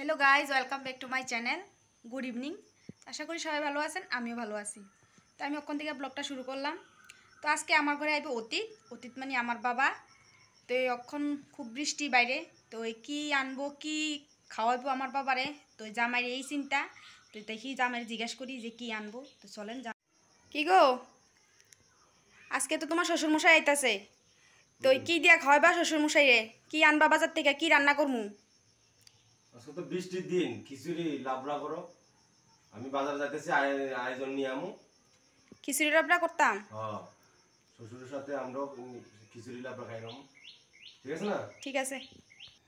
hello guys welcome back to my channel good evening আশা করি সবাই ভালো আছেন আমিও ভালো আছি তো আমি ওখান থেকে ব্লগটা শুরু করলাম তো আজকে আমার ঘরে আইবে অতীত অতীত মানে আমার বাবা তো এখন খুব বৃষ্টি বাইরে তো কি আনবো কি খাওয়াবো আমার বাবারে তো জামাইর এই চিন্তা তো দেখি জামাইয়ের জিজ্ঞেস করি যে কি আনবো তো চলেন কি গো আজকে তো তোমার শ্বশুরমশাই আইতাছে তো কি দিয়া খাওয়াবা শ্বশুরমশাই রে কি আনবা বাজার থেকে কি রান্না করমু আজকে তো বৃষ্টির দিন খিচুড়ি লাবড়া করো আমি বাজার যাইতেছি আয়োজন নিয়ে আমি খিচুড়ি লাবড়া করতাম হ্যাঁ শ্বশুরের সাথে আমরাও খিচুড়ি লাবড়া খাইলাম ঠিক আছে না ঠিক আছে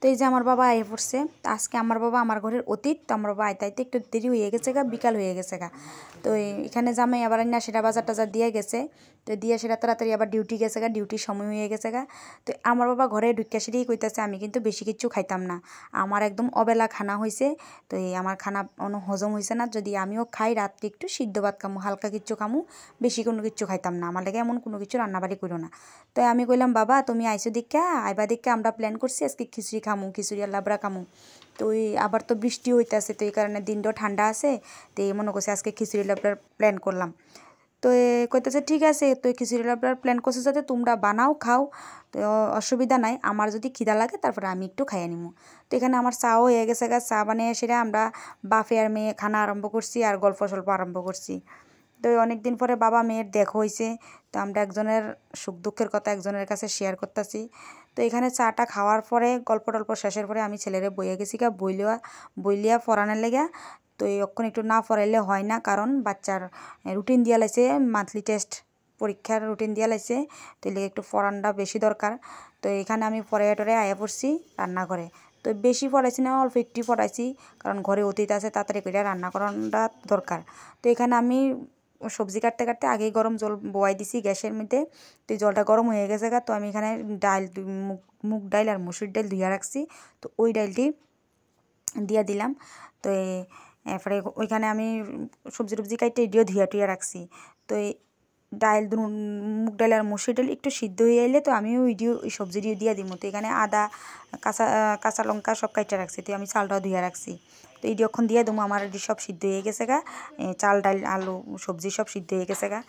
তো এই যে আমার বাবা আয়ে পড়ছে আজকে আমার বাবা আমার ঘরের অতীত তো আমার বাবা আয় তাইতে একটু দেরি হয়ে গেছে গা বিকাল হয়ে গেছে গা তো এখানে জামাই আবার না সেটা বাজার টাজার দিয়ে গেছে তো দিয়ে সেটা তাড়াতাড়ি আবার ডিউটি গেছে গা ডিউটির সময় হয়ে গেছে গা তো আমার বাবা ঘরে ঢুকিয়া সেটাই কইতাছে আমি কিন্তু বেশি কিছু খাইতাম না আমার একদম অবেলা খানা হয়েছে তো এই আমার খানা অন হজম হয়েছে না যদি আমিও খাই রাত্রে একটু সিদ্ধ ভাত খামু হালকা কিছু খামু বেশি কোনো কিছু খাইতাম না আমার লাগে এমন কোনো কিছু রান্নাবাড়ি করো না তো আমি কইলাম বাবা তুমি আইসো দীক্ষা আইবা দীক্ষা আমরা প্ল্যান করছি আজকে খিচুড়ি খামু আর লাবড়া খামু তো ওই আবার তো বৃষ্টি হইতেছে তো এই কারণে দিনটাও ঠান্ডা আছে তো এই মনে করছে আজকে খিচুড়ি লাবড়ার প্ল্যান করলাম তো কইতেছে ঠিক আছে তো খিচুড়ি লাবড়ার প্ল্যান করছে যাতে তোমরা বানাও খাও তো অসুবিধা নাই আমার যদি খিদা লাগে তারপরে আমি একটু খাইয়ে নিব তো এখানে আমার চাও হয়ে গেছে গা চা বানিয়ে সেটা আমরা বাফে আর মেয়ে খানা আরম্ভ করছি আর গল্প সল্প আরম্ভ করছি তো অনেক দিন পরে বাবা মেয়ের দেখা হয়েছে তো আমরা একজনের সুখ দুঃখের কথা একজনের কাছে শেয়ার করতেছি তো এখানে চাটা খাওয়ার পরে গল্প টল্প শেষের পরে আমি ছেলেরে বইয়া গেছি গা বইলিয়া বইলিয়া পড়ানোর লেগে তো এখন একটু না পড়াইলে হয় না কারণ বাচ্চার রুটিন দিয়া লাগছে মান্থলি টেস্ট পরীক্ষার রুটিন দিয়া লাগছে তো এলে একটু পড়ানটা বেশি দরকার তো এখানে আমি পরে টরে আয়া পড়ছি রান্নাঘরে তো বেশি পড়াইছি না অল্প একটু পড়াইছি কারণ ঘরে অতীত আছে তাড়াতাড়ি করে রান্না করাটা দরকার তো এখানে আমি সবজি কাটতে কাটতে আগেই গরম জল বয়াই দিছি গ্যাসের মধ্যে তো জলটা গরম হয়ে গেছে গা তো আমি এখানে ডাল মুগ ডাল আর মুসুর ডাল ধুয়ে রাখছি তো ওই ডালটি দিয়া দিলাম তো এরপরে ওইখানে আমি সবজি টবজি কাটতে ইডিও ধুয়া টুয়া রাখছি তো ডাল ধরুন মুগ ডাল আর মসুর ডাল একটু সিদ্ধ হয়ে এলে তো আমি ওই ডিও ওই সবজি দিয়ে দিয়ে দিব তো এখানে আদা কাঁচা কাঁচা লঙ্কা সব কাটতে রাখছি তো আমি চালটাও ধুয়ে রাখছি তো এই যখন দিয়ে দেবো আমার এটি সব সিদ্ধ হয়ে গেছে গা চাল ডাল আলু সবজি সব সিদ্ধ হয়ে গেছে গা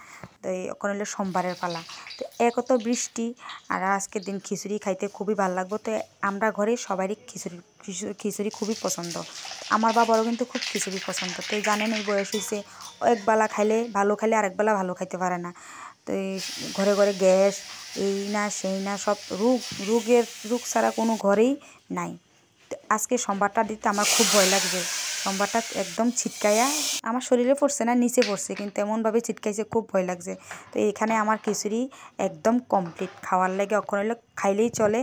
তো এখন হলো সোমবারের পালা তো এক তো বৃষ্টি আর আজকের দিন খিচুড়ি খাইতে খুবই ভালো লাগবো তো আমরা ঘরে সবারই খিচুড়ি খিচুড়ি খিচুড়ি খুবই পছন্দ আমার বাবারও কিন্তু খুব খিচুড়ি পছন্দ তো জানেন এই বয়স হয়েছে একবেলা খাইলে ভালো খাইলে একবেলা ভালো খাইতে পারে না তো ঘরে ঘরে গ্যাস এই না সেই না সব রোগ রোগের রোগ ছাড়া কোনো ঘরেই নাই আজকে সম্বারটা দিতে আমার খুব ভয় লাগবে সোমবারটা একদম ছিটকাইয়া আমার শরীরে পড়ছে না নিচে পড়ছে কিন্তু এমনভাবে ছিটকাইছে খুব ভয় লাগছে তো এখানে আমার খিচুড়ি একদম কমপ্লিট খাওয়ার লাগে অক্ষণ হলে খাইলেই চলে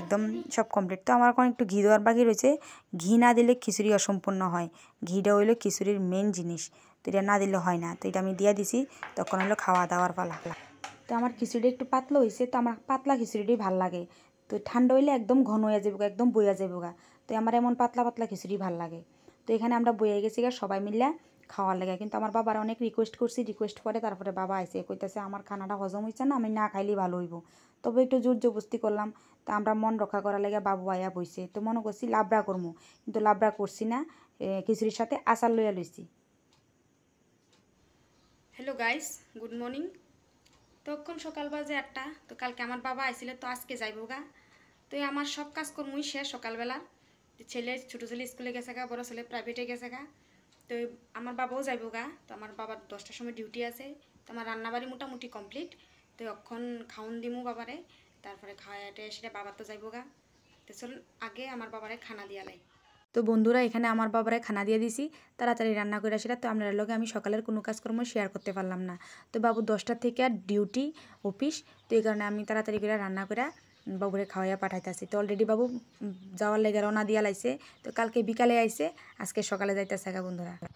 একদম সব কমপ্লিট তো আমার এখন একটু ঘি দেওয়ার বাকি রয়েছে ঘি না দিলে খিচুড়ি অসম্পূর্ণ হয় ঘিটা হইলো খিচুড়ির মেন জিনিস তো এটা না দিলে হয় না তো এটা আমি দিয়ে দিছি তখন হলো খাওয়া দাওয়ার পালা তো আমার খিচুড়ি একটু পাতলা হয়েছে তো আমার পাতলা খিচুড়িটাই ভাল লাগে তো ঠান্ডা হইলে একদম ঘন হয়ে যাবে একদম বইয়া যাবে গা তো আমার এমন পাতলা পাতলা খিচুড়ি ভাল লাগে তো এখানে আমরা বইয়া গেছি গা সবাই মিললে খাওয়ার লাগে কিন্তু আমার বাবার অনেক রিকোয়েস্ট করছি রিকোয়েস্ট করে তারপরে বাবা আইসে কইতেছে আমার খানাটা হজম হয়েছে না আমি না খাইলেই ভালো হইব তবে একটু জোর জবস্তি করলাম তো আমরা মন রক্ষা করার লাগে বাবু আয়া বইছে তো মনে করছি লাবড়া করবো কিন্তু লাবড়া করছি না খিচুড়ির সাথে আচার লইয়া লইছি হ্যালো গাইস গুড মর্নিং তখন সকাল বাজে একটা তো কালকে আমার বাবা আইছিল তো আজকে যাইব গা তো আমার সব কাজ কর্মই শেষ সকালবেলা ছেলে ছোটো ছেলে স্কুলে গেছে গা বড়ো ছেলে প্রাইভেটে গেছে গা তো আমার বাবাও যাইব গা তো আমার বাবার দশটার সময় ডিউটি আছে তো আমার রান্নাবাড়ি মোটামুটি কমপ্লিট তো অক্ষণ খাওন দিমু বাবারে তারপরে খাওয়াটা এসে বাবার তো যাইব গা তো চল আগে আমার বাবারে খানা দিয়ালাই তো বন্ধুরা এখানে আমার বাবারে খানা দিয়ে দিছি তাড়াতাড়ি রান্না করে আসিরা তো আপনার লোকে আমি সকালের কোনো কাজকর্ম শেয়ার করতে পারলাম না তো বাবু দশটার থেকে আর ডিউটি অফিস তো এই কারণে আমি তাড়াতাড়ি করে রান্না করে বাবুরে খাওয়াইয়া পাঠাইতেছি তো অলরেডি বাবু যাওয়ার লেগে রওনা দিয়া লাইছে তো কালকে বিকালে আইসে আজকে সকালে যাইতেছে বন্ধুরা